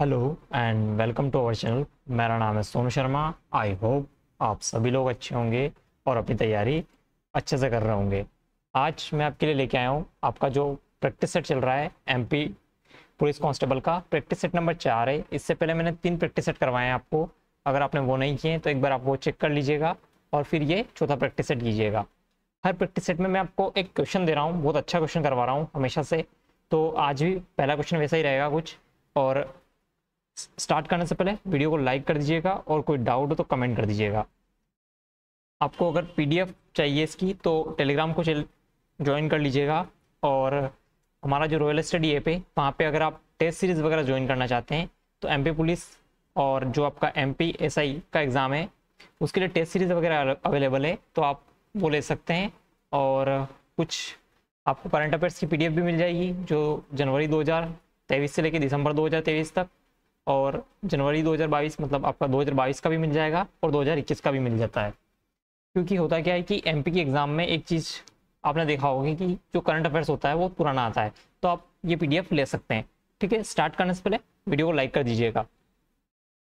hello and welcome to our channel मेरा नाम है सोनू शर्मा आई होप आप सभी लोग अच्छे होंगे और अपनी तैयारी अच्छे से कर रहे होंगे आज मैं आपके लिए लेके आया हूँ आपका जो प्रैक्टिस सेट चल रहा है एमपी पुलिस कांस्टेबल का प्रैक्टिस सेट नंबर चार है इससे पहले मैंने तीन प्रैक्टिस सेट करवाए हैं आपको अगर आपने वो नहीं किए तो एक बार आप वो चेक कर लीजिएगा और फिर ये चौथा प्रैक्टिस सेट कीजिएगा हर प्रैक्टिस सेट में मैं आपको एक क्वेश्चन दे रहा हूँ बहुत अच्छा क्वेश्चन करवा रहा हूँ हमेशा से तो आज भी पहला क्वेश्चन वैसा ही रहेगा कुछ और स्टार्ट करने से पहले वीडियो को लाइक कर दीजिएगा और कोई डाउट हो तो कमेंट कर दीजिएगा आपको अगर पीडीएफ चाहिए इसकी तो टेलीग्राम को ज्वाइन कर लीजिएगा और हमारा जो रॉयल स्टडी ऐप है वहाँ पे अगर आप टेस्ट सीरीज़ वगैरह ज्वाइन करना चाहते हैं तो एमपी पुलिस और जो आपका एम पी एस आई का एग्ज़ाम है उसके लिए टेस्ट सीरीज़ वगैरह अवेलेबल है तो आप वो ले सकते हैं और कुछ आपको करंट अफेयर्स की पीडीएफ भी मिल जाएगी जो जनवरी 2023 से लेकर दिसंबर 2023 तक और जनवरी 2022 मतलब आपका 2022 का भी मिल जाएगा और 2021 का भी मिल जाता है क्योंकि होता क्या है कि पी के एग्ज़ाम में एक चीज़ आपने देखा होगा कि जो करंट अफेयर्स होता है वो पुराना आता है तो आप ये पी ले सकते हैं ठीक है स्टार्ट करने से पहले वीडियो को लाइक कर दीजिएगा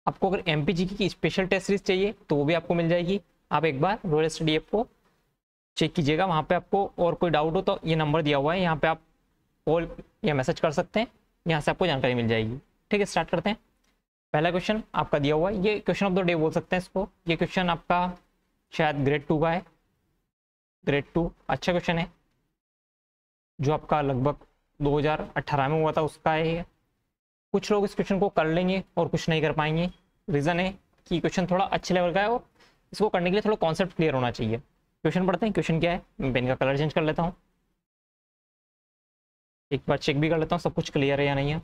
आपको अगर एम पी की स्पेशल टेस्ट सीरीज चाहिए तो वो भी आपको मिल जाएगी आप एक बार रोयल स्टडी ऐप को चेक कीजिएगा वहाँ पे आपको और कोई डाउट हो तो ये नंबर दिया हुआ है यहाँ पे आप कॉल या मैसेज कर सकते हैं यहाँ से आपको जानकारी मिल जाएगी ठीक है स्टार्ट करते हैं पहला क्वेश्चन आपका दिया हुआ है ये क्वेश्चन ऑफ द डे बोल सकते हैं इसको ये क्वेश्चन आपका शायद ग्रेड टू का है ग्रेड टू अच्छा क्वेश्चन है जो आपका लगभग 2018 में हुआ था उसका है कुछ लोग इस क्वेश्चन को कर लेंगे और कुछ नहीं कर पाएंगे रीज़न है कि क्वेश्चन थोड़ा अच्छे लेवल का है और इसको करने के लिए थोड़ा कॉन्सेप्ट क्लियर होना चाहिए क्वेश्चन पढ़ते हैं क्वेश्चन क्या है मैं पेन का कलर चेंज कर लेता हूँ एक बार चेक भी कर लेता हूँ सब कुछ क्लियर है या नहीं है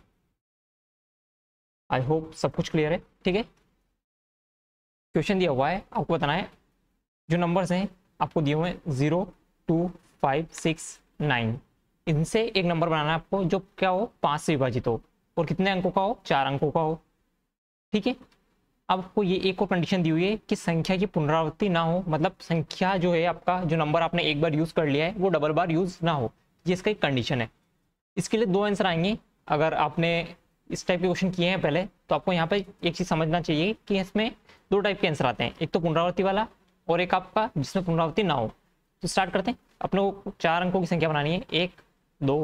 आई होप सब कुछ क्लियर है ठीक है क्वेश्चन दिया हुआ है आपको बताना है जो नंबर्स हैं आपको दिए हुए हैं zero two five six nine इनसे एक नंबर बनाना है आपको जो क्या हो पाँच से विभाजित हो और कितने अंकों का हो चार अंकों का हो ठीक है अब आपको ये एक और कंडीशन दी हुई है कि संख्या की पुनरावृत्ति ना हो मतलब संख्या जो है आपका जो नंबर आपने एक बार यूज़ कर लिया है वो डबल बार यूज़ ना हो ये इसका एक कंडीशन है इसके लिए दो आंसर आएंगे अगर आपने इस टाइप के क्वेश्चन किए हैं पहले तो आपको यहाँ पर एक चीज़ समझना चाहिए कि इसमें दो टाइप के आंसर आते हैं एक तो पुनरावृत्ति वाला और एक आपका जिसमें पुनरावृत्ति ना हो तो स्टार्ट करते हैं अपने को चार अंकों की संख्या बनानी है एक दो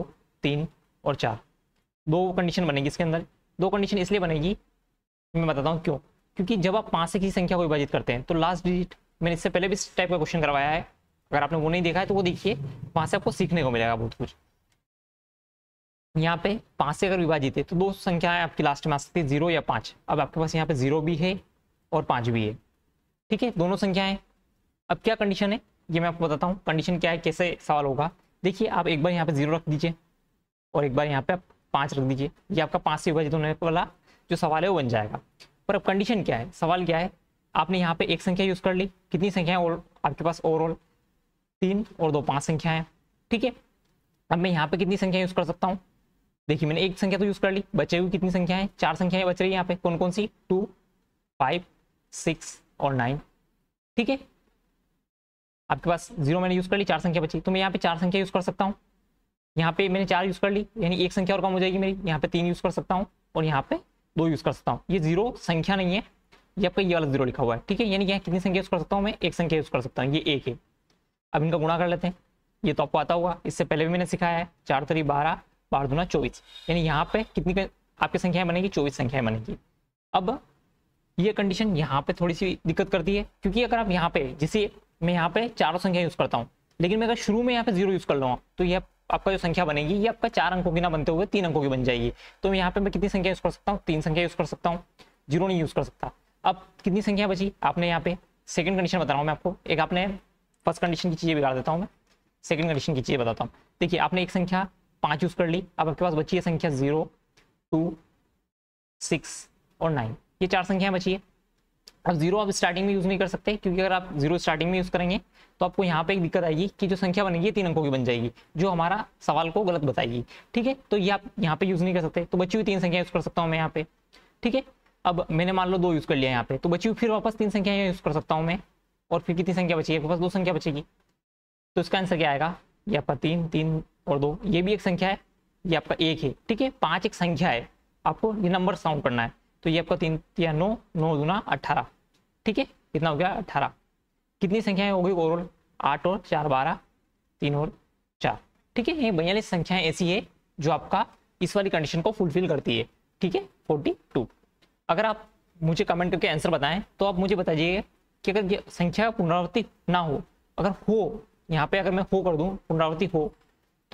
तीन और चार दो कंडीशन बनेगी इसके अंदर दो कंडीशन इसलिए बनेगी मैं बताता हूँ क्यों क्योंकि जब आप पाँच से किसी संख्या को विभाजित करते हैं तो लास्ट डिजिट मैंने इससे पहले भी इस टाइप का क्वेश्चन करवाया है अगर आपने वो नहीं देखा है तो वो देखिए वहाँ से आपको सीखने को मिलेगा बहुत कुछ यहाँ पे पाँच से अगर विभाजित है तो दो संख्याएं आपकी लास्ट में आ सकती है जीरो या पाँच अब आपके पास यहाँ पे जीरो भी है और पाँच भी है ठीक है दोनों संख्याएं अब क्या कंडीशन है ये मैं आपको बताता हूँ कंडीशन क्या है कैसे सवाल होगा देखिए आप एक बार यहाँ पे जीरो रख दीजिए और एक बार यहाँ पे आप पाँच रख दीजिए ये आपका पाँच से विभाजित होने वाला जो सवाल है वो बन जाएगा पर अब कंडीशन क्या है सवाल क्या है आपने यहाँ पे एक संख्या यूज़ कर ली कितनी संख्या और आपके पास ओवरऑल तीन और दो पाँच संख्या है ठीक है अब मैं यहाँ पे कितनी संख्या यूज़ कर सकता हूँ देखिए मैंने एक संख्या तो यूज कर ली बचे हुई कितनी संख्या है चार संख्याएं बच रही है यहाँ पे कौन कौन सी टू फाइव सिक्स और नाइन ठीक है आपके पास जीरो मैंने यूज कर ली चार संख्या बची तो मैं यहाँ पे चार संख्या यूज कर सकता हूँ यहाँ पे मैंने चार यूज कर ली यानी एक संख्या और कम हो जाएगी मेरी यहाँ पे तीन यूज कर सकता हूँ और यहाँ पे दो यूज कर सकता हूँ ये जीरो संख्या नहीं है ये आपका ये वाला जीरो लिखा हुआ है ठीक है यानी यहाँ कितनी संख्या यूज कर सकता हूँ मैं एक संख्या यूज कर सकता हूँ ये एक है अब इनका गुणा कर लेते हैं ये तो आपको आता हुआ इससे पहले भी मैंने सिखाया है चार तरी बारह बार दुना चौबीस यानी यहाँ पे कितनी आपकी संख्याएं बनेगी चौबीस संख्याएं बनेगी अब ये कंडीशन यहाँ पे थोड़ी सी दिक्कत करती है क्योंकि अगर आप यहाँ पे जिसे मैं यहाँ पे चारों संख्या यूज करता हूँ लेकिन मैं अगर शुरू में यहाँ पे जीरो यूज कर लूँ तो ये आपका जो संख्या बनेगी ये आपका चार अंकों की ना बनते हुए तीन अंकों की बन जाएगी तो यहाँ पे मैं कितनी संख्या यूज कर सकता हूँ तीन संख्या यूज कर सकता हूँ जीरो नहीं यूज कर सकता अब कितनी संख्या बची आपने यहाँ पे सेकंड कंडीशन बता रहा हूँ मैं आपको एक आपने फर्स्ट कंडीशन की चीजें बिगाड़ देता हूँ मैं सेकंड कंडीशन की चीजें बताता हूँ देखिए आपने एक संख्या पांच यूज कर ली अब आपके पास बची है संख्या जीरो टू सिक्स और नाइन ये चार संख्याएं बची है अब जीरो आप स्टार्टिंग में यूज नहीं कर सकते क्योंकि अगर आप जीरो स्टार्टिंग में यूज करेंगे तो आपको यहाँ पे एक दिक्कत आएगी कि जो संख्या बनेगी तीन अंकों की बन जाएगी जो हमारा सवाल को गलत बताएगी ठीक है तो ये आप यहाँ पे यूज नहीं कर सकते तो बची हुई तीन संख्या यूज कर सकता हूँ मैं यहाँ पे ठीक है अब मैंने मान लो दो यूज कर लिया यहाँ पे तो बची हुई फिर वापस तीन संख्या यूज कर सकता हूँ मैं और फिर कितनी संख्या बची है दो संख्या बचेगी तो इसका आंसर क्या आएगा यहाँ पर तीन तीन और दो ये भी एक संख्या है ये आपका एक है ठीक है पांच एक संख्या है आपको ये नंबर साउंड करना है तो ये आपका तीन या नौ नौ दूना अठारह ठीक है कितना हो गया अठारह कितनी संख्याएं हो गई ओवरऑल आठ और चार बारह तीन और चार ठीक है ये बयालीस संख्याएं ऐसी है जो आपका इस वाली कंडीशन को फुलफिल करती है ठीक है फोर्टी टू अगर आप मुझे कमेंट करके आंसर बताएं तो आप मुझे बताइए कि अगर ये संख्या पुनरावृत्ति ना हो अगर हो यहाँ पे अगर मैं हो कर दूँ पुनरावृत्ति हो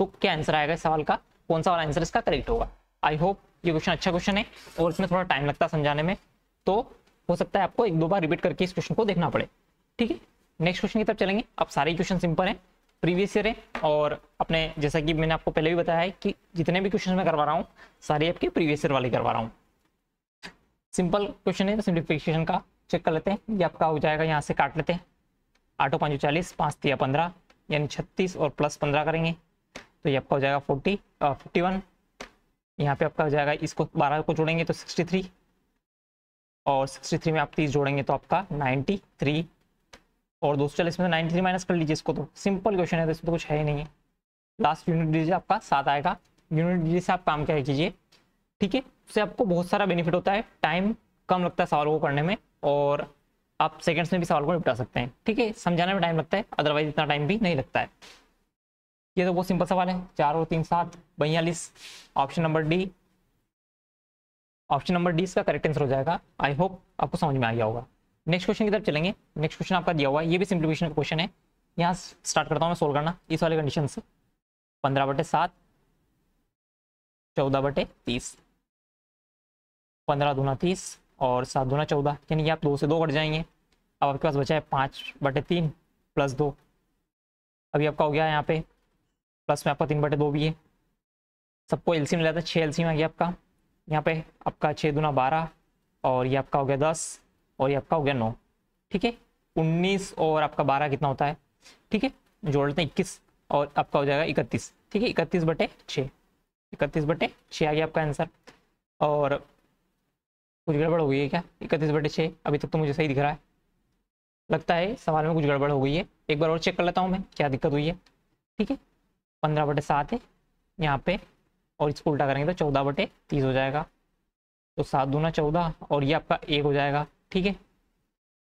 तो क्या आंसर आएगा इस सवाल का कौन सा वाला आंसर इसका करेक्ट होगा आई होप ये क्वेश्चन अच्छा क्वेश्चन है और इसमें थोड़ा टाइम लगता है समझाने में तो हो सकता है आपको एक दो बार रिपीट करके इस क्वेश्चन को देखना पड़े ठीक है नेक्स्ट क्वेश्चन की तरफ चलेंगे अब सारे क्वेश्चन सिंपल है प्रीवियस ईयर है और अपने जैसा कि मैंने आपको पहले भी बताया है कि जितने भी क्वेश्चन मैं करवा रहा हूँ सारे आपके प्रीवियस ईयर वाले करवा रहा हूँ सिंपल क्वेश्चन है तो सिंप्लीफिकेशन का चेक कर लेते हैं ये आपका हो जाएगा यहाँ से काट लेते हैं आठों पाँचों चालीस पाँच तिया पंद्रह यानी छत्तीस और प्लस पंद्रह करेंगे तो ये आपका हो जाएगा फोर्टी फिफ्टी वन यहाँ पे आपका हो जाएगा इसको बारह को जोड़ेंगे तो सिक्सटी थ्री और सिक्सटी थ्री में आप तीस जोड़ेंगे तो आपका नाइन्टी थ्री और दो सौ चालीस में नाइन्टी थ्री माइनस कर लीजिए इसको तो सिंपल क्वेश्चन है तो इसमें तो कुछ है ही नहीं है लास्ट यूनिट डिजिट आपका साथ आएगा यूनिट डिजिट से आप काम क्या कीजिए ठीक है उससे आपको बहुत सारा बेनिफिट होता है टाइम कम लगता है सवाल को करने में और आप सेकेंड्स में भी सवाल को निपटा सकते हैं ठीक है समझाने में टाइम लगता है अदरवाइज इतना टाइम भी नहीं लगता है ये तो बहुत सिंपल सवाल है चार और तीन सात बयालीस option number D option number D इसका करेक्ट आंसर हो जाएगा आई होप आपको समझ में आ गया होगा नेक्स्ट क्वेश्चन की तरफ चलेंगे नेक्स्ट क्वेश्चन आपका दिया हुआ है ये भी सिंप्लीफिकेशन का क्वेश्चन है यहाँ स्टार्ट करता हूँ मैं सोल्व करना इस वाले कंडीशन से पंद्रह बटे सात चौदह बटे तीस पंद्रह दूना तीस और सात दूना चौदह यानी आप दो से दो कट जाएंगे अब आपके पास बचा है पाँच बटे तीन प्लस दो अभी आपका हो गया यहाँ पे प्लस में आपका तीन बटे दो भी है सबको एल सी में लेता है छः एल सी में आ गया आपका यहाँ पे आपका छः दुना बारह और ये आपका हो गया दस और ये आपका हो गया नौ ठीक है उन्नीस और आपका बारह कितना होता है ठीक है जोड़ लेते हैं इक्कीस और आपका हो जाएगा इकतीस ठीक है इकतीस बटे छः इकतीस बटे छः आ गया आपका आंसर और कुछ गड़बड़ हो गई है क्या इकतीस बटे छः अभी तक तो मुझे सही दिख रहा है लगता है सवाल में कुछ गड़बड़ हो गई है एक बार और चेक कर लेता हूँ मैं क्या दिक्कत हुई है ठीक है पंद्रह बटे सात है यहाँ पे और इसको उल्टा करेंगे तो चौदह बटे तीस हो जाएगा तो सात दूना चौदह और ये आपका एक हो जाएगा ठीक है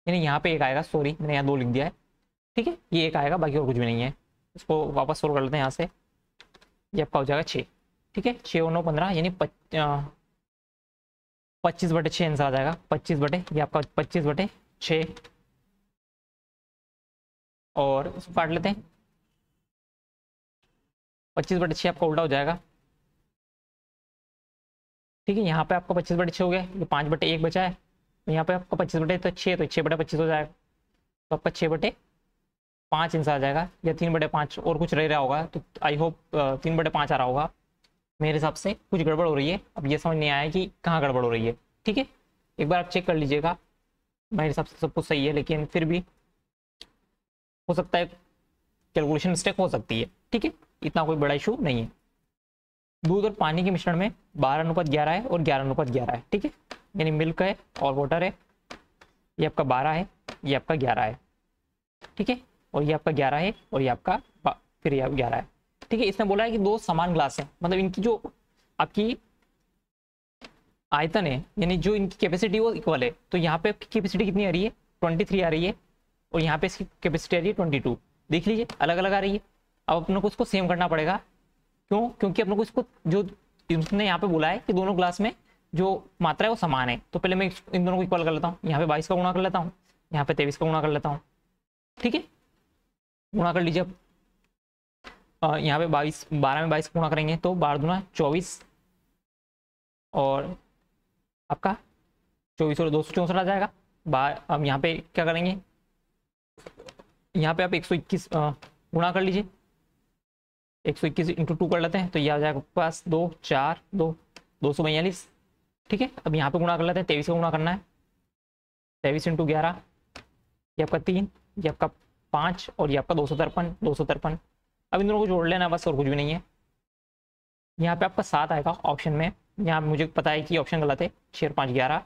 यानी यहाँ पे एक आएगा सॉरी मैंने यहाँ दो लिख दिया है ठीक है ये एक आएगा बाकी और कुछ भी नहीं है इसको वापस सोल्व कर लेते हैं यहाँ से ये आपका हो जाएगा छः ठीक है छः और नौ पंद्रह यानी पच्चीस बटे छः आंसर आ जाएगा पच्चीस बटे ये आपका पच्चीस बटे छः और इसको काट लेते हैं पच्चीस बटे छः आपका उल्टा हो जाएगा ठीक है यहाँ पे आपका पच्चीस बटे छः हो गया ये पाँच बटे एक बचा है तो यहाँ पे आपका पच्चीस बटे तो छः तो छः बटे पच्चीस हो जाएगा तो आपका छः बटे पाँच इंच आ जाएगा या तीन बटे पाँच और कुछ रह रहा होगा तो आई होप तीन बटे पाँच आ रहा होगा मेरे हिसाब से कुछ गड़बड़ हो रही है अब ये समझ नहीं आया कि कहाँ गड़बड़ हो रही है ठीक है एक बार आप चेक कर लीजिएगा मेरे हिसाब से सब कुछ सही है लेकिन फिर भी हो सकता है कैलकुलेशन मिस्टेक हो सकती है ठीक है इतना कोई बड़ा इशू नहीं है दूध और पानी के मिश्रण में बारह अनुपात ग्यारह है और ग्यारह अनुपात ग्यारह है ठीक है यानी मिल्क है और वाटर है ये आपका बारह है ये आपका ग्यारह है ठीक है और ये आपका ग्यारह है और ये आपका फिर ये ग्यारह है ठीक है इसने बोला है कि दो समान ग्लास है मतलब इनकी जो आपकी आयतन है यानी जो इनकी कैपेसिटी वो इक्वल है तो यहाँ पे आपकी कैपेसिटी कितनी आ रही है ट्वेंटी थ्री आ रही है और यहाँ पे इसकी कैपेसिटी आ रही है ट्वेंटी टू देख लीजिए अलग अलग आ रही है अब अपने को इसको सेम करना पड़ेगा क्यों क्योंकि अपने को इसको जो इसने यहाँ पे बोला है कि दोनों क्लास में जो मात्रा है वो समान है तो पहले मैं इन दोनों को इक्वल कर लेता हूँ यहाँ पे बाईस का गुणा कर लेता हूँ यहाँ पे तेईस का गुणा कर लेता हूँ ठीक है गुणा कर लीजिए अब यहाँ पे बाईस बारह में बाईस गुणा करेंगे तो बारह दुना चौबीस और आपका चौबीस और दो सौ चौंसठ आ जाएगा बार अब यहाँ पे क्या करेंगे यहाँ पे आप एक सौ इक्कीस गुणा कर लीजिए एक सौ इक्कीस इंटू टू कर लेते हैं तो ये आ जाएगा पास दो चार दो दो सौ बयालीस ठीक है अब यहाँ पे गुणा कर लेते हैं तेईस का गुणा करना है तेईस इंटू ग्यारह ये आपका तीन ये आपका पाँच और ये आपका दो सौ तिरपन दो सौ तिरपन अब इन दोनों को जोड़ लेना बस और कुछ भी नहीं है यहाँ पे आपका सात आएगा ऑप्शन में यहाँ मुझे पता है कि ऑप्शन गलत है छः पाँच ग्यारह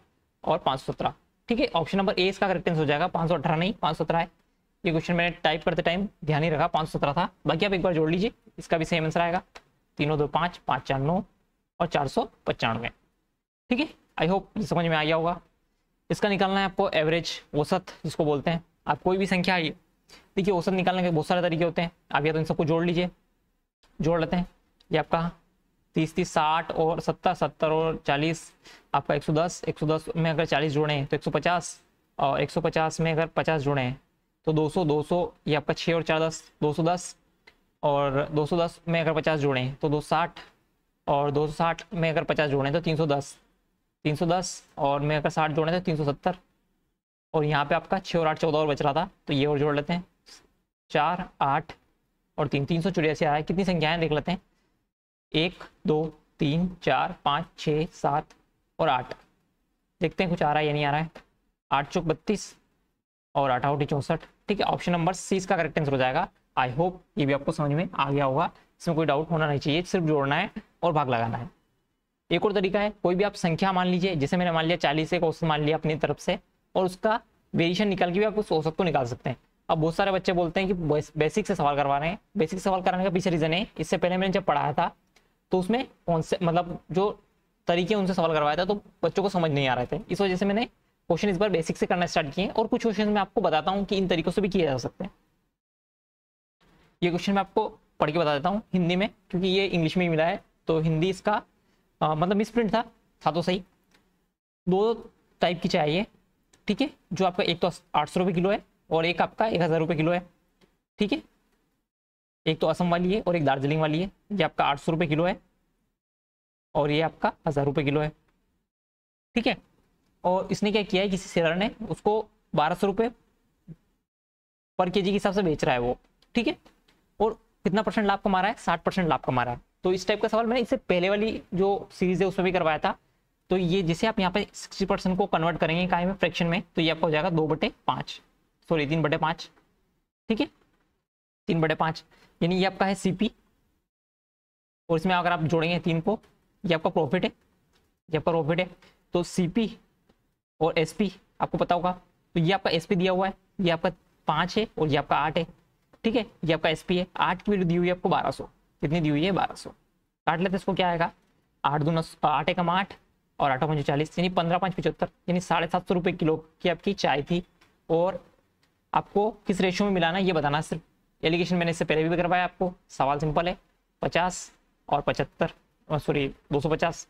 और पाँच सौ सत्रह ठीक है ऑप्शन नंबर ए इसका करेक्ट आंसर हो जाएगा पाँच सौ अठारह नहीं पाँच सौ सत्रह है ये क्वेश्चन मैंने टाइप करते टाइम ध्यान ही रखा पाँच था बाकी आप एक बार जोड़ लीजिए इसका भी सेम आंसर आएगा तीनों दो पाँच पाँच चार नौ और चार सौ पचानवे ठीक है आई होप समझ में आ गया होगा इसका निकालना है आपको एवरेज औसत जिसको बोलते हैं आप कोई भी संख्या आइए देखिए औसत निकालने के बहुत सारे तरीके होते हैं आप या तो इन सबको जोड़ लीजिए जोड़ लेते हैं ये आपका तीस तीस साठ और सत्तर सत्तर और चालीस आपका एक सौ दस एक सौ दस में अगर चालीस जोड़े हैं तो एक सौ पचास और एक सौ पचास में अगर पचास जोड़े हैं तो 200 200 ये आपका छः और चार दस दो सौ दस और दो सौ दस में अगर पचास जोड़ें तो दो साठ और दो सौ साठ में अगर पचास जोड़ें तो तीन सौ दस तीन सौ दस और में अगर साठ जोड़ें तो तीन सौ सत्तर और यहाँ पे आपका छः और आठ चौदह और बच रहा था तो ये और जोड़ लेते हैं चार आठ और तीन तीन सौ चौरासी आ रहा है कितनी संख्याएँ देख लेते हैं एक दो तीन चार पाँच छः सात और आठ देखते हैं कुछ आ रहा है या नहीं आ रहा है आठ चौक बत्तीस और आठावटी चौंसठ ठीक है ऑप्शन नंबर सी इसका करेक्ट आंसर हो जाएगा आई होप ये भी आपको समझ में आ गया होगा इसमें कोई डाउट होना नहीं चाहिए सिर्फ जोड़ना है और भाग लगाना है एक और तरीका है कोई भी आप संख्या मान लीजिए जैसे मैंने मान लिया चालीस एक औसत मान लिया अपनी तरफ से और उसका वेरिएशन निकाल के भी आप उस औसत को तो निकाल सकते हैं अब बहुत सारे बच्चे बोलते हैं कि बेसिक से सवाल करवा रहे हैं बेसिक सवाल कराने का पीछे रीजन है इससे पहले मैंने जब पढ़ाया था तो उसमें कौन से मतलब जो तरीके उनसे सवाल करवाया था तो बच्चों को समझ नहीं आ रहे थे इस वजह से मैंने क्वेश्चन इस बार बेसिक से करना स्टार्ट किए और कुछ क्वेश्चन मैं आपको बताता हूँ कि इन तरीकों से भी किया जा सकते हैं ये क्वेश्चन मैं आपको पढ़ के बता देता हूँ हिंदी में क्योंकि ये इंग्लिश में ही मिला है तो हिंदी इसका आ, मतलब प्रिंट था था तो सही दो टाइप की चाहिए ठीक है जो आपका एक तो आठ सौ किलो है और एक आपका एक हज़ार रुपये किलो है ठीक है एक तो असम वाली है और एक दार्जिलिंग वाली है ये आपका आठ सौ किलो है और ये आपका हज़ार रुपये किलो है ठीक है और इसने क्या किया है किसी सेलर ने उसको बारह सौ रुपये पर के जी के हिसाब से बेच रहा है वो ठीक है और कितना परसेंट लाभ कमा रहा है साठ परसेंट लाभ कमा रहा है तो इस टाइप का सवाल मैंने इससे पहले वाली जो सीरीज है उसमें भी करवाया था तो ये जिसे आप यहाँ पे सिक्सटी परसेंट को कन्वर्ट करेंगे काय में फ्रैक्शन में तो ये आपका हो जाएगा दो बटे पाँच सॉरी तीन बटे पाँच ठीक है तीन बटे पाँच यानी ये आपका है सीपी और इसमें अगर आप जोड़ेंगे तीन को ये आपका प्रॉफिट है ये आपका प्रॉफिट है तो सीपी और एस आपको पता होगा तो ये आपका एस दिया हुआ है ये आपका पाँच है और ये आपका आठ है ठीक है ये आपका एस है आठ की वैल्यू दी हुई है आपको बारह सौ कितनी दी हुई है बारह सौ काट लेते इसको क्या आएगा आठ नौ आठ एक आठ और आठ पंच चालीस यानी पंद्रह पाँच पचहत्तर यानी साढ़े सात सौ रुपये किलो की आपकी चाय थी और आपको किस रेशो में मिलाना ये बताना सिर्फ एलिगेशन मैंने इससे पहले भी करवाया आपको सवाल सिंपल है पचास और पचहत्तर सॉरी दो सौ पचास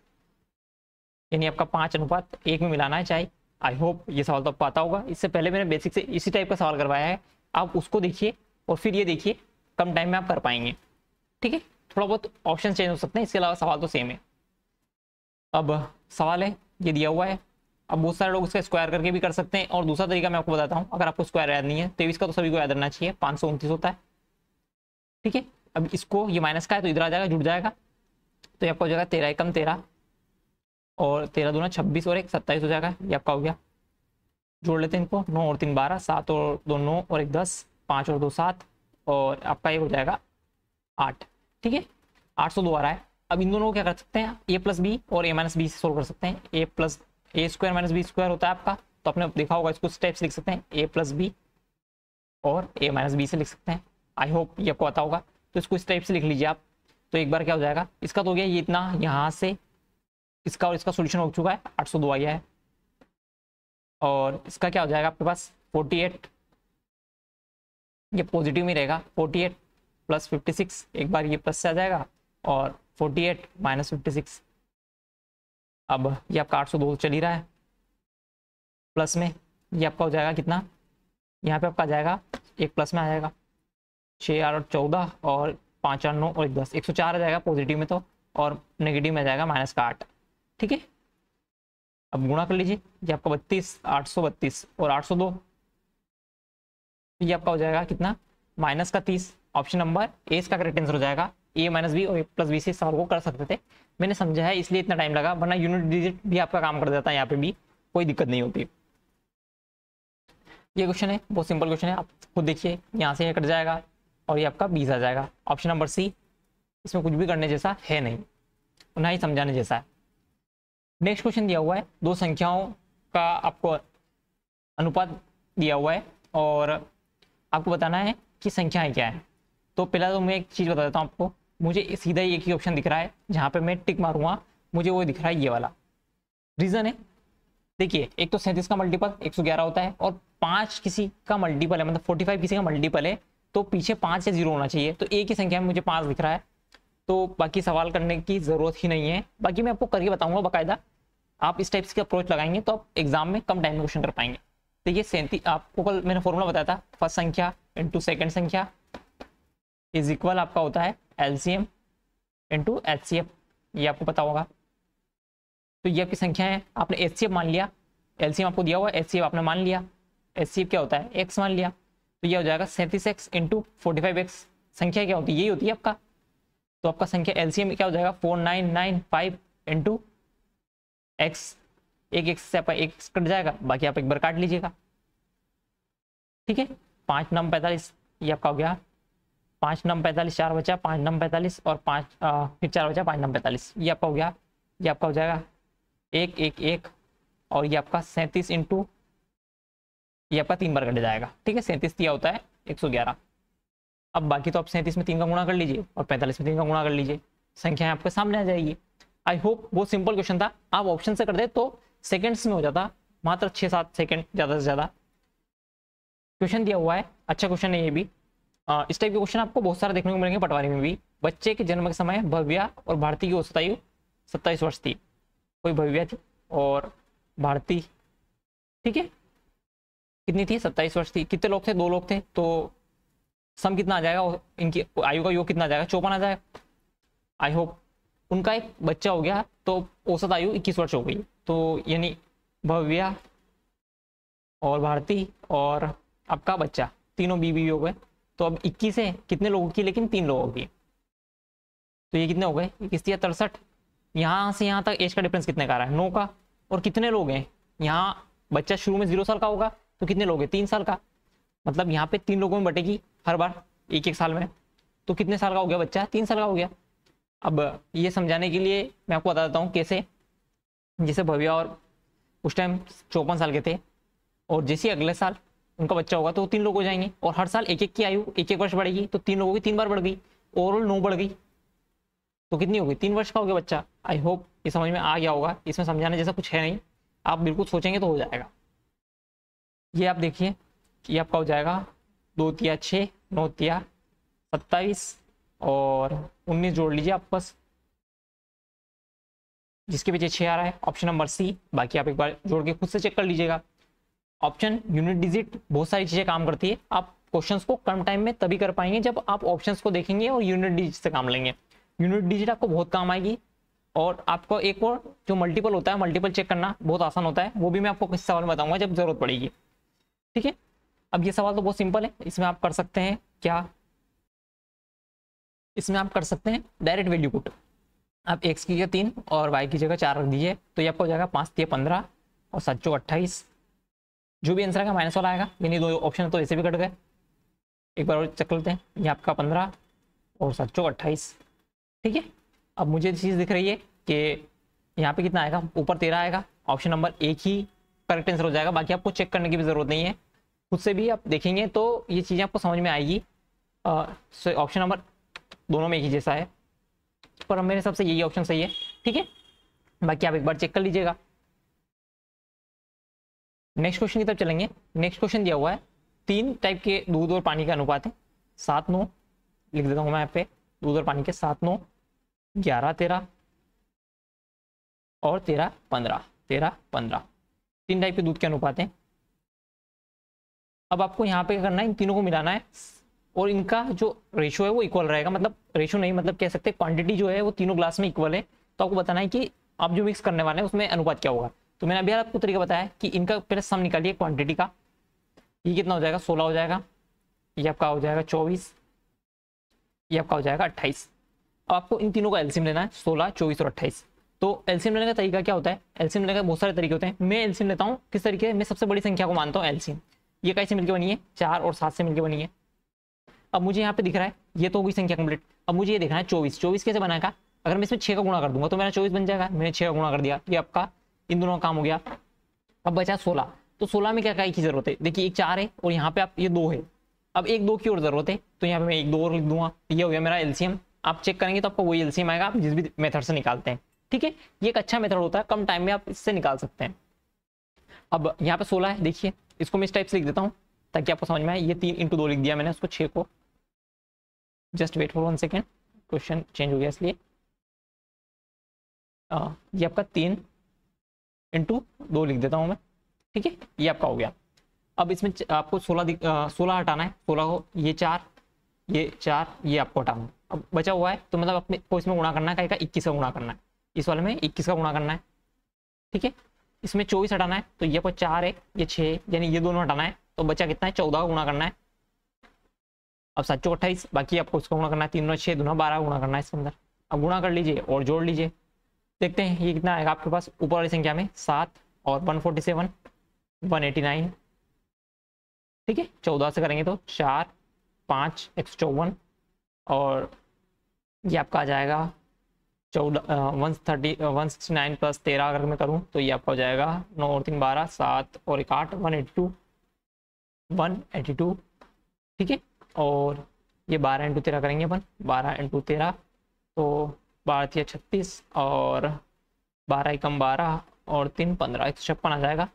यानी आपका पाँच अनुपात एक में मिलाना है चाहे आई होप ये सवाल तो आपको होगा इससे पहले मैंने बेसिक से इसी टाइप का सवाल करवाया है आप उसको देखिए और फिर ये देखिए कम टाइम में आप कर पाएंगे ठीक है थोड़ा बहुत ऑप्शन चेंज हो सकते हैं इसके अलावा सवाल तो सेम है अब सवाल है ये दिया हुआ है अब बहुत सारे लोग इसका स्क्वायर करके भी कर सकते हैं और दूसरा तरीका मैं आपको बताता हूँ अगर आपको स्क्वायर याद नहीं है तेईस तो का तो सभी को याद रहना चाहिए पाँच सौ उनतीस होता है ठीक है अब इसको ये माइनस का है तो इधर आ जाएगा जुड़ जाएगा तो ये आपको हो जाएगा तेरह एकम तेरह और तेरह ना छब्बीस और एक सत्ताईस हो जाएगा ये आपका हो गया जोड़ लेते हैं इनको नौ और तीन बारह सात और दो नौ और एक दस पाँच और दो सात और आपका ये हो जाएगा आठ ठीक है आठ सौ दो आ रहा है अब इन दोनों को क्या कर सकते हैं ए प्लस बी और ए माइनस बी से सोल्व कर सकते हैं A plus A square minus B square होता है आपका तो आपने देखा होगा इसको स्टेप्स लिख सकते हैं ए प्लस बी और ए माइनस बी से लिख सकते हैं आई होप ये आपको पता होगा तो इसको स्टेप से लिख लीजिए आप तो एक बार क्या हो जाएगा इसका तो हो गया ये इतना यहाँ से इसका और इसका सोल्यूशन हो चुका है आठ सौ दो आया है और इसका क्या हो जाएगा आपके पास फोर्टी एट ये पॉजिटिव में रहेगा forty eight plus fifty six एक बार ये प्लस से आ जाएगा और forty eight minus fifty six अब ये आपका आठ सौ दो चल ही रहा है प्लस में ये आपका हो जाएगा कितना यहाँ पे आपका आ जाएगा एक प्लस में आ जाएगा छः आठ चौदह और पाँच आठ नौ और एक दस एक सौ चार आ जाएगा पॉजिटिव में तो और नेगेटिव में आ जाएगा माइनस का आठ ठीक है अब गुणा कर लीजिए ये आपका बत्तीस आठ सौ बत्तीस और आठ सौ दो तो ये आपका हो जाएगा कितना माइनस का तीस ऑप्शन नंबर ए इसका करेक्ट आंसर हो जाएगा ए माइनस बी और ए प्लस बी से सॉल्व को कर सकते थे मैंने समझा है इसलिए इतना टाइम लगा वरना यूनिट डिजिट भी आपका काम कर देता है यहाँ पे भी कोई दिक्कत नहीं होती ये क्वेश्चन है बहुत सिंपल क्वेश्चन है आप खुद देखिए यहाँ से कट जाएगा और ये आपका बीस आ जाएगा ऑप्शन नंबर सी इसमें कुछ भी करने जैसा है नहीं ना ही समझाने जैसा है नेक्स्ट क्वेश्चन दिया हुआ है दो संख्याओं का आपको अनुपात दिया हुआ है और आपको बताना है कि संख्याएं क्या है तो पहला तो मैं एक चीज़ बता देता हूँ आपको मुझे सीधा ही एक ही ऑप्शन दिख रहा है जहां पे मैं टिक मारूंगा मुझे वो दिख रहा है ये वाला रीज़न है देखिए एक तो सैंतीस का मल्टीपल 111 होता है और पांच किसी का मल्टीपल है मतलब 45 किसी का मल्टीपल है तो पीछे पांच या जीरो होना चाहिए तो एक ही संख्या में मुझे पांच दिख रहा है तो बाकी सवाल करने की ज़रूरत ही नहीं है बाकी मैं आपको करके बताऊंगा बाकायदा आप इस टाइप की अप्रोच लगाएंगे तो आप एग्जाम में कम टाइम में क्वेश्चन कर पाएंगे तो ये सैंतीस आपको कल मैंने फॉर्मूला बताया था फर्स्ट संख्या इंटू सेकेंड संख्या इज इक्वल आपका होता है L C M into H C F ये आपको पता होगा तो ये आपकी संख्या है आपने एच सी एफ मान लिया एल सी एम आपको दिया हुआ एच सी एफ आपने मान लिया एच सी एफ क्या होता है एक्स मान लिया तो ये हो जाएगा सैंतीस X into forty five X संख्या क्या होती है यही होती है आपका तो आपका संख्या एल सी एम क्या हो जाएगा four nine nine five into X एक एक्स से आपका एक्स कट जाएगा बाकी आप एक बार काट लीजिएगा ठीक है पाँच नम पैंतालीस ये आपका हो गया पाँच नम पैंतालीस चार बचा पाँच नम पैंतालीस और पाँच फिर चार बचा पाँच नम पैंतालीस ये आपका हो गया ये आपका हो जाएगा एक एक एक और ये आपका सैंतीस इंटू ये आपका तीन बार कट जाएगा ठीक है सैंतीस दिया होता है एक सौ ग्यारह अब बाकी तो आप सैंतीस में तीन का गुणा कर लीजिए और पैंतालीस में तीन का गुणा कर लीजिए संख्या आपके सामने आ जाएगी आई होप बहुत सिंपल क्वेश्चन था आप ऑप्शन से कर दे तो सेकेंड्स में हो जाता मात्र छः सात सेकेंड ज़्यादा से ज़्यादा क्वेश्चन दिया हुआ है अच्छा क्वेश्चन है ये भी आ, इस टाइप के क्वेश्चन आपको बहुत सारे देखने को मिलेंगे पटवारी में भी बच्चे के जन्म के समय भव्या और भारती की औसत आयु सत्ताईस वर्ष थी कोई भव्या थी और भारती ठीक है कितनी थी सत्ताईस वर्ष थी कितने लोग थे दो लोग थे तो सम कितना आ जाएगा इनकी आयु का योग कितना आ जाएगा चौपन आ जाएगा आई होप उनका एक बच्चा हो गया तो औसत आयु इक्कीस वर्ष हो गई तो यानी भव्या और भारती और आपका बच्चा तीनों बीबी हो गए तो अब इक्कीस है कितने लोगों की लेकिन तीन लोगों की तो ये कितने हो गए इक्कीस या तिरसठ यहाँ से यहाँ तक एज का डिफरेंस कितने का रहा है नौ का और कितने लोग हैं यहाँ बच्चा शुरू में जीरो साल का होगा तो कितने लोग हैं तीन साल का मतलब यहाँ पे तीन लोगों में बटेगी हर बार एक एक साल में तो कितने साल का हो गया बच्चा तीन साल का हो गया अब ये समझाने के लिए मैं आपको बता देता हूँ कैसे जैसे भविया और उस टाइम चौपन साल के थे और जैसे अगले साल उनका बच्चा होगा तो वो तीन लोग हो जाएंगे और हर साल एक एक की आयु एक एक वर्ष बढ़ेगी तो तीन लोगों की तीन बार बढ़ गई ओवरऑल नौ बढ़ गई तो कितनी होगी तीन वर्ष का हो गया बच्चा आई होप ये समझ में आ गया होगा इसमें समझाने जैसा कुछ है नहीं आप बिल्कुल सोचेंगे तो हो जाएगा ये आप देखिए ये आपका हो जाएगा दो तिया छः नौ तिया सत्ताईस और उन्नीस जोड़ लीजिए आप बस जिसके पीछे छह आ रहा है ऑप्शन नंबर सी बाकी आप एक बार जोड़ के खुद से चेक कर लीजिएगा ऑप्शन यूनिट डिजिट बहुत सारी चीज़ें काम करती है आप क्वेश्चंस को कम टाइम में तभी कर पाएंगे जब आप ऑप्शंस को देखेंगे और यूनिट डिजिट से काम लेंगे यूनिट डिजिट आपको बहुत काम आएगी और आपको एक और जो मल्टीपल होता है मल्टीपल चेक करना बहुत आसान होता है वो भी मैं आपको किस सवाल में बताऊंगा जब जरूरत पड़ेगी ठीक है अब ये सवाल तो बहुत सिंपल है इसमें आप कर सकते हैं क्या इसमें आप कर सकते हैं डायरेक्ट वैल्यू पुट आप एक्स की जगह तीन और वाई की जगह चार रख दीजिए तो ये आपको हो जाएगा पाँच तीन पंद्रह और सात चौ अट्ठाईस जो भी आंसर आएगा माइनस वाला आएगा यानी दो ऑप्शन तो ऐसे भी कट गए एक बार और चेक लेते हैं ये आपका पंद्रह और सात चौ अट्ठाईस ठीक है अब मुझे चीज़ दिख रही है कि यहाँ पर कितना आएगा ऊपर तेरह आएगा ऑप्शन नंबर एक ही करेक्ट आंसर हो जाएगा बाकी आपको चेक करने की भी ज़रूरत नहीं है खुद से भी आप देखेंगे तो ये चीज़ें आपको समझ में आएगी ऑप्शन नंबर दोनों में एक ही जैसा है पर मेरे हिसाब से यही ऑप्शन सही है ठीक है बाकी आप एक बार चेक कर लीजिएगा नेक्स्ट क्वेश्चन की तरफ चलेंगे नेक्स्ट क्वेश्चन दिया हुआ है तीन टाइप के दूध और पानी का अनुपात है सात नौ लिख देता हूं मैं यहाँ पे दूध और पानी के सात नौ ग्यारह तेरह और तेरह पंद्रह तेरह पंद्रह तीन टाइप के दूध के अनुपात हैं अब आपको यहाँ पे करना है इन तीनों को मिलाना है और इनका जो रेशो है वो इक्वल रहेगा मतलब रेशो नहीं मतलब कह सकते क्वांटिटी जो है वो तीनों ग्लास में इक्वल है तो आपको बताना है कि आप जो मिक्स करने वाले हैं उसमें अनुपात क्या होगा तो मैंने अभी आपको तरीका बताया कि इनका पहले सम निकालिए क्वांटिटी का ये कितना हो जाएगा सोलह हो जाएगा ये आपका हो जाएगा चौबीस ये आपका हो जाएगा अट्ठाईस अब आपको इन तीनों का एल्सियम लेना है सोलह चौबीस और अट्ठाईस तो एल्सियम लेने का तरीका क्या होता है एल्सियम लेने का बहुत सारे तरीके होते हैं मैं एल्सियम लेता हूँ किस तरीके मैं सबसे बड़ी संख्या को मानता हूँ एल्सियम ये कैसे मिलकर बनी है चार और सात से मिलकर बनी है अब मुझे यहाँ पे दिख रहा है ये तो होगी संख्या कंप्लीट अब मुझे ये देखना है चौबीस चौबीस कैसे बनाएगा अगर मैं इसमें छः का गुणा कर दूंगा तो मेरा चौबीस बन जाएगा मैंने छः का गुणा कर दिया ये आपका इन दोनों काम हो गया अब बचा सोलह तो सोलह में क्या क्या की जरूरत है देखिए एक चार है और यहाँ पे आप ये दो है अब एक दो की और जरूरत है तो यहाँ पे मैं एक दो और लिख दूंगा ये हो गया मेरा एलसीएम आप चेक करेंगे तो आपको वही एलसीएम आएगा आप जिस भी मेथड से निकालते हैं ठीक है ये एक अच्छा मेथड होता है कम टाइम में आप इससे निकाल सकते हैं अब यहाँ पे सोलह है देखिए इसको मैं इस टाइप से लिख देता हूँ ताकि आपको समझ में आए ये तीन इंटू दो लिख दिया मैंने उसको छः को just wait for one second question change हो गया इसलिए आ, ये आपका तीन इंटू दो लिख देता हूँ मैं ठीक है ये आपका हो गया अब इसमें आपको सोलह सोलह हटाना है सोलह को ये चार ये चार ये आपको हटाना अब बचा हुआ है तो मतलब अपने को इसमें गुणा करना है इक्कीस का गुणा करना है इस वाले में इक्कीस का गुणा करना है ठीक है इसमें चौबीस हटाना है तो ये आपको चार है ये छः यानी ये दोनों हटाना है तो बचा कितना है चौदह का गुणा करना है अब सात अट्ठाईस बाकी आपको उसका गुणा करना है तीन छः दोनों बारह गुणा करना है इसके अंदर अब गुणा कर लीजिए और जोड़ लीजिए देखते हैं ये कितना आएगा आपके पास ऊपर वाली संख्या में सात और one forty seven one eighty nine ठीक है चौदह से करेंगे तो चार पाँच एक सौ चौवन और ये आपका आ जाएगा चौदह one thirty one sixty nine plus तेरह अगर मैं करूँ तो ये आपका हो जाएगा नौ और तीन बारह सात और एक आठ one eighty two one eighty two ठीक है और ये बारह इंटू तेरह करेंगे अपन बारह इंटू तेरह तो बारह तीन छत्तीस और बारह एकम बारह और तीन पंद्रह एक सौ छप्पन आ जाएगा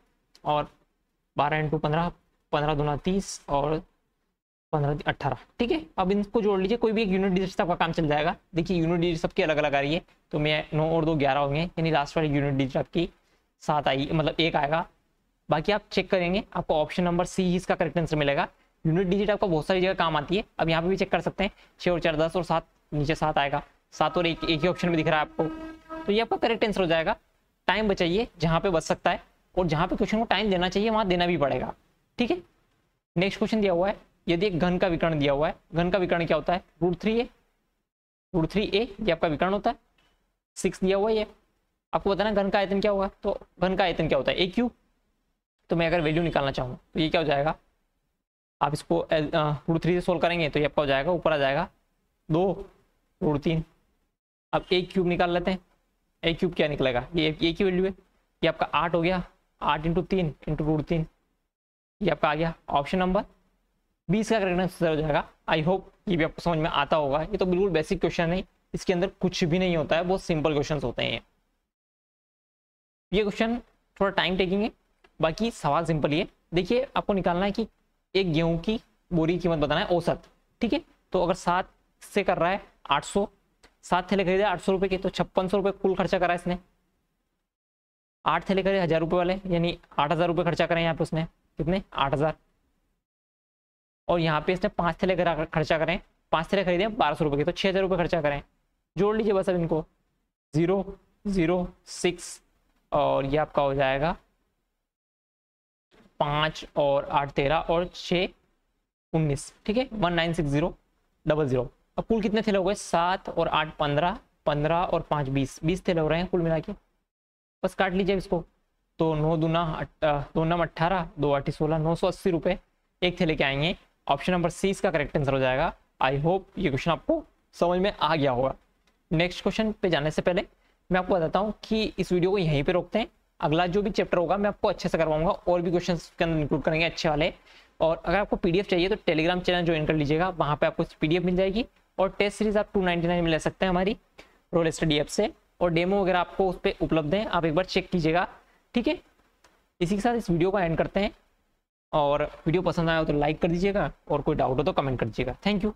और बारह इंटू पंद्रह पंद्रह दूना तीस और पंद्रह अट्ठारह ठीक है अब इनको जोड़ लीजिए कोई भी एक यूनिट डिजिट तक काम चल जाएगा देखिए यूनिट डिजिट सबकी अलग अलग आ रही है तो मैं नौ और दो ग्यारह होंगे यानी लास्ट वाली यूनिट डिजिट आपकी सात आई मतलब एक आएगा बाकी आप चेक करेंगे आपको ऑप्शन नंबर सी इसका करेक्ट आंसर मिलेगा यूनिट डिजिट आपका बहुत सारी जगह काम आती है अब यहाँ पे भी चेक कर सकते हैं छः और चार दस और सात नीचे सात आएगा सात और एक एक ही ऑप्शन में दिख रहा है आपको तो ये आपका करेक्ट आंसर हो जाएगा टाइम बचाइए जहाँ पे बच सकता है और जहाँ पे क्वेश्चन को टाइम देना चाहिए वहाँ देना भी पड़ेगा ठीक है नेक्स्ट क्वेश्चन दिया हुआ है यदि एक घन का विकर्ण दिया हुआ है घन का विकर्ण क्या होता है root three A root three A ये आपका विकर्ण होता है सिक्स दिया हुआ है ये आपको बताना घन का आयतन क्या होगा तो घन का आयतन क्या होता है ए क्यूब तो मैं अगर वैल्यू निकालना चाहूँ तो ये क्या हो जाएगा आप इसको रूट थ्री से सोल्व करेंगे तो ये आपका हो जाएगा ऊपर आ जाएगा दो रूट तीन अब एक क्यूब निकाल लेते हैं एक क्यूब क्या निकलेगा ये एक ही वैल्यू है ये आपका आठ हो गया आठ इंटू तीन इंटू रूट तीन ये आपका आ गया ऑप्शन नंबर बीस का करेक्ट आंसर हो जाएगा आई होप ये भी आपको समझ में आता होगा ये तो बिल्कुल बेसिक क्वेश्चन है इसके अंदर कुछ भी नहीं होता है बहुत सिंपल क्वेश्चन होते हैं ये क्वेश्चन थोड़ा टाइम टेकिंग है बाकी सवाल सिंपल ही है देखिए आपको निकालना है कि एक गेहूं की बोरी कीमत बताना है औसत ठीक है तो अगर सात से कर रहा है आठ सौ सात थैले खरीदे आठ सौ रुपए के तो छप्पन सौ रुपए कुल खर्चा करा इसने आठ थैले खरीदे हजार रुपए वाले यानी आठ हजार रुपए खर्चा करें यहाँ पे उसने कितने आठ हजार और यहाँ पे इसने पांच थैले खर्चा करें पांच थैले खरीदे बारह सौ रुपए के तो छह हज़ार रुपये खर्चा करें जोड़ लीजिए बस अब इनको ज़ीरो ज़ीरो सिक्स और ये आपका हो जाएगा पाँच और आठ तेरह और छः उन्नीस ठीक है one nine six zero double zero अब कुल कितने थे हो गए सात और आठ पंद्रह पंद्रह और पांच बीस बीस थे हो रहे हैं कुल मिला के बस काट लीजिए इसको तो नौ दूना दो नम अट्ठारह दो आठ सोलह नौ सौ अस्सी रुपये एक थे के आएंगे ऑप्शन नंबर सी इसका करेक्ट आंसर हो जाएगा आई होप ये क्वेश्चन आपको समझ में आ गया होगा नेक्स्ट क्वेश्चन पे जाने से पहले मैं आपको बताता हूँ कि इस वीडियो को यहीं पे रोकते हैं अगला जो भी चैप्टर होगा मैं आपको अच्छे से करवाऊंगा और भी क्वेश्चन के अंदर इंक्लूड करेंगे अच्छे वाले और अगर आपको पीडीएफ चाहिए तो टेलीग्राम चैनल ज्वाइन कर लीजिएगा वहाँ पे आपको पीडीएफ मिल जाएगी और टेस्ट सीरीज आप टू में ले सकते हैं हमारी रोल स्टडी ऐप से और डेमो वगैरह आपको उस पर उपलब्ध है आप एक बार चेक कीजिएगा ठीक है इसी के साथ इस वीडियो को एंड करते हैं और वीडियो पसंद आया हो तो लाइक कर दीजिएगा और कोई डाउट हो तो कमेंट कर दीजिएगा थैंक यू